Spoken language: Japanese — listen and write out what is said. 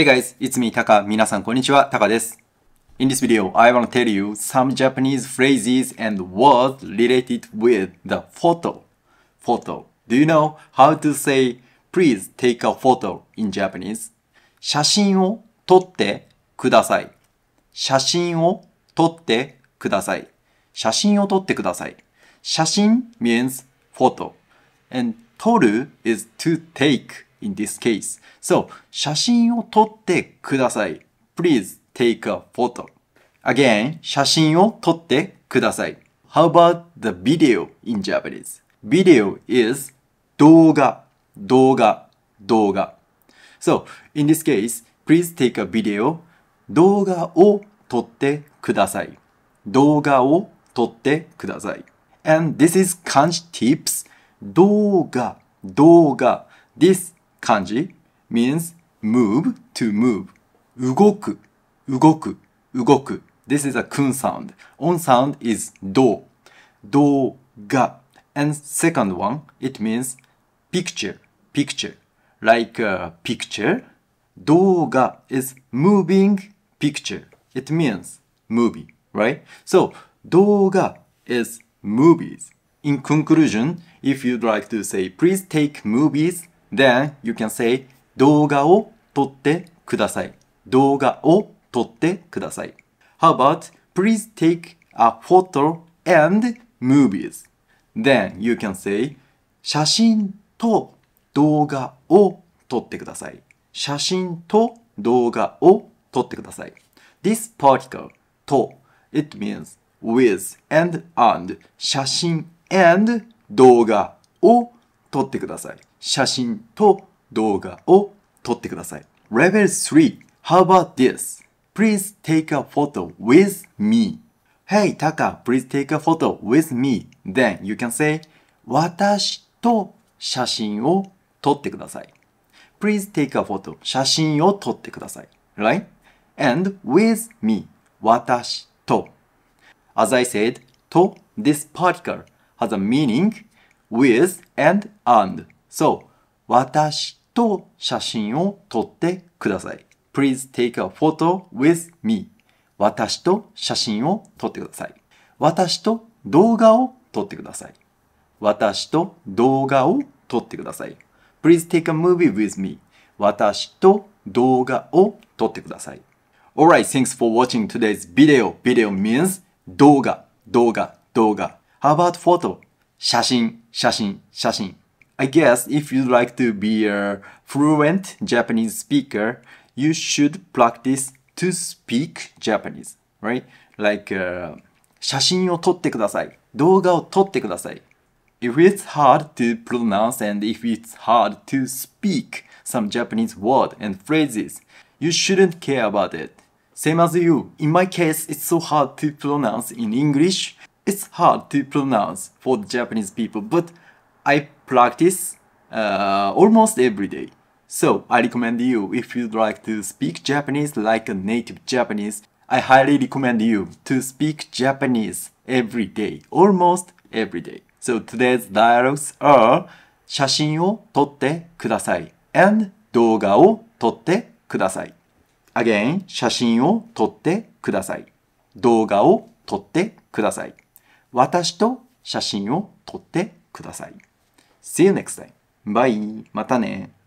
Hey guys, it's me Taka. 皆さんこんにちは、Taka です。In this video, I want to tell you some Japanese phrases and words related with the photo. Photo. Do you know how to say please take a photo in Japanese? 写真を撮ってください。写真を撮ってください。写真を撮ってください。写真 means photo. And 撮る is to take. in this case. So, 写真を撮ってください。Please take a photo. Again, 写真を撮ってください。How about the video in Japanese? Video is 動画、動画、動画。So, in this case, please take a video. 動画を撮ってください。動画を撮ってください。And this is 漢字 tips. 動画、動画。This kanji means move, to move. Ugoku, ugoku, ugoku. This is a kun sound. On sound is do, do, ga. And second one, it means picture, picture. Like a uh, picture, ga is moving picture. It means movie, right? So, doga is movies. In conclusion, if you'd like to say please take movies Then you can say 動画を撮ってください。動画を撮ってください。How about please take a photo and movies? Then you can say 写真と動画を撮ってください。写真と動画を撮ってください。This particle と it means with and and 写真 and 動画を撮ってください。写真と動画を撮ってください。Level 3 How about this? Please take a photo with me. Hey, Taka, please take a photo with me. Then you can say 私と写真を撮ってください。Please take a photo. 写真を撮ってください。Right? And with me. 私と。As I said, と this particle has a meaning with and and. So, 私と写真を撮ってください。Please take a photo with me. 私と写真を撮ってください。私と動画を撮ってください。私と動画を撮ってください。Please take a movie with me. 私と動画を撮ってください。Alright, thanks for watching today's video. Video means 動画、動画、動画。How about photo? 写真、写真、写真。I guess if you'd like to be a fluent Japanese speaker, you should practice to speak Japanese, right? Like, uh, 写真を撮ってください。動画を撮ってください。If it's hard to pronounce and if it's hard to speak some Japanese word and phrases, you shouldn't care about it. Same as you. In my case, it's so hard to pronounce in English. It's hard to pronounce for Japanese people, but I practice uh, almost every day. So, I recommend you if you'd like to speak Japanese like a native Japanese, I highly recommend you to speak Japanese every day, almost every day. So, today's dialogues are 写真を撮ってください and 動画を撮ってください Again, 写真を撮ってください動画を撮ってください私と写真を撮ってください。See you next time. Bye. またね。